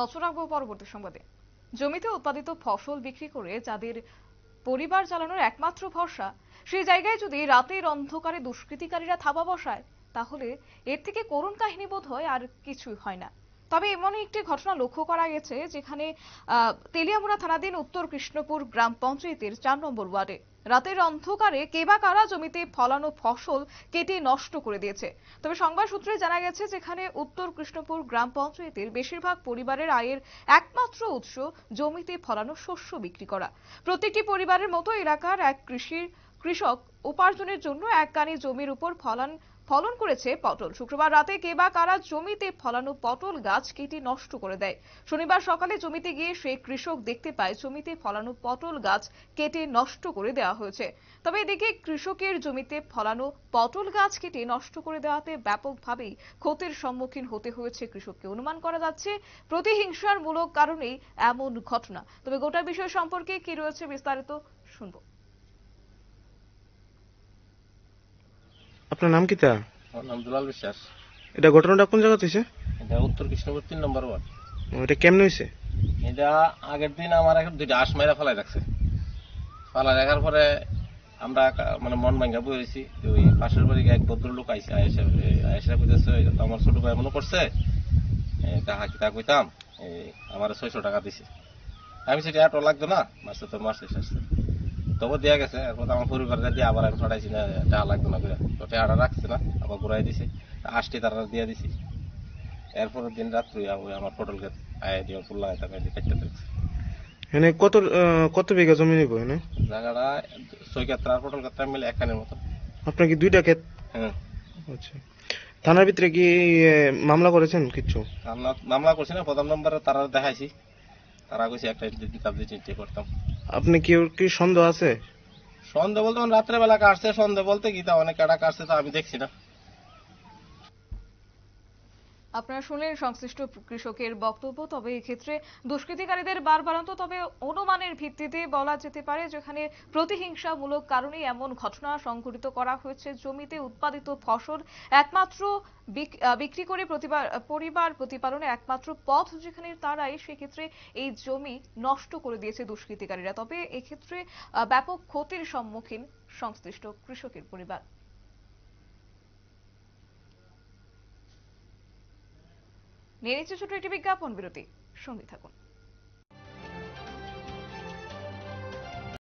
নজর রাখবো পরবর্তী সংবাদে জমিতে উৎপাদিত ফসল বিক্রি করে যাদের পরিবার চালানোর একমাত্র ভরসা সেই জায়গায় যদি রাতের অন্ধকারে দুষ্কৃতিকারীরা থাবা বসায় তাহলে এর থেকে করুণ কাহিনী বোধ হয় আর কিছুই হয় না তবে এমন একটি ঘটনা লক্ষ্য করা গেছে যেখানে তেলিয়ামুড়া থানাধীন উত্তর কৃষ্ণপুর গ্রাম পঞ্চায়েতের চার নম্বর ওয়ার্ডে রাতের অন্ধকারে কেবা কারা জমিতে ফলানো ফসল কেটে নষ্ট করে দিয়েছে তবে সংবাদ সূত্রে জানা গেছে যেখানে উত্তর কৃষ্ণপুর গ্রাম পঞ্চায়েতের বেশিরভাগ পরিবারের আয়ের একমাত্র উৎস জমিতে ফলানো শস্য বিক্রি করা প্রত্যেকটি পরিবারের মতো এলাকার এক কৃষির কৃষক উপার্জনের জন্য এক কানি জমির উপর ফলান ফলন করেছে পটল শুক্রবার রাতে কে বা কারা জমিতে ফলানো পটল গাছ কেটে নষ্ট করে দেয় শনিবার সকালে জমিতে গিয়ে সেই কৃষক দেখতে পায় জমিতে ফলানো পটল গাছ কেটে নষ্ট করে দেওয়া হয়েছে তবে এদিকে কৃষকের জমিতে ফলানো পটল গাছ কেটে নষ্ট করে দেওয়াতে ব্যাপকভাবেই ক্ষতির সম্মুখীন হতে হয়েছে কৃষককে অনুমান করা যাচ্ছে প্রতিহিংসার মূলক কারণেই এমন ঘটনা তবে গোটা বিষয় সম্পর্কে কি রয়েছে বিস্তারিত শুনবো আপনার নাম কি তা নাম দুলাল বিশ্বাস এটা ঘটনাটা কোন জায়গাতে হয়েছে এটা উত্তর কৃষ্ণপুর তিন নম্বর ওয়ার্ড এটা কেমন হয়েছে এটা আগের দিন আমার এখন দুইটা আশ মাইরা ফালাই রাখছে ফালাই রাখার পরে আমরা মানে মন ভাঙ্গা বইছি ওই পাশের বাড়ি এক ভদ্রলোক আইসে আয়েসা আয়েসা কইতেছে আমার ছোট ভাই মনে করছে তাহা তা কইতাম আমার ছয়শো টাকা দিছে আমি সেটা এত লাগতো না মাসে তো মাসে আসছে তবে দেওয়া গেছে এরপর আমার পরিবার দিয়ে আবার আমি পাঠাইছি না টাকা লাগবে না করে তো টাকাটা রাখছে না আবার ঘুরাই দিছে আসটি তারা দিয়ে দিছি এরপরের দিন রাত্রি আমার পটল গেছে আয় দিয়ে ফুল লাগাই তাকে এনে কত কত বিঘা জমি নিব এনে জায়গাটা ছয় ক্ষেত্রে আর পটল ক্ষেত্রে মিলে একখানের মতো আপনার কি দুইটা ক্ষেত হ্যাঁ আচ্ছা থানার ভিতরে কি মামলা করেছেন কিচ্ছু মামলা করছি না প্রথম নম্বরে তারা দেখাইছি তারা কইছে একটা চিন্তা করতাম আপনি কি ওর কি সন্দেহ আছে সন্দেহ বলতে রাত্রেবেলা কাটছে সন্দেহ বলতে গীতা অনেক কাটা কাটছে তো আমি দেখছি না আপনারা শুনলেন সংশ্লিষ্ট কৃষকের বক্তব্য তবে এক্ষেত্রে দুষ্কৃতিকারীদের বারবারান্ত তবে অনুমানের ভিত্তিতে বলা যেতে পারে যেখানে প্রতিহিংসামূলক কারণে এমন ঘটনা সংঘটিত করা হয়েছে জমিতে উৎপাদিত ফসল একমাত্র বিক্রি করে পরিবার প্রতিপালনে একমাত্র পথ যেখানে তারাই সেক্ষেত্রে এই জমি নষ্ট করে দিয়েছে দুষ্কৃতিকারীরা তবে এক্ষেত্রে ব্যাপক ক্ষতির সম্মুখীন সংশ্লিষ্ট কৃষকের পরিবার নিয়ে নিচ্ছে ছোট একটি বিজ্ঞাপন বিরতি সঙ্গে থাকুন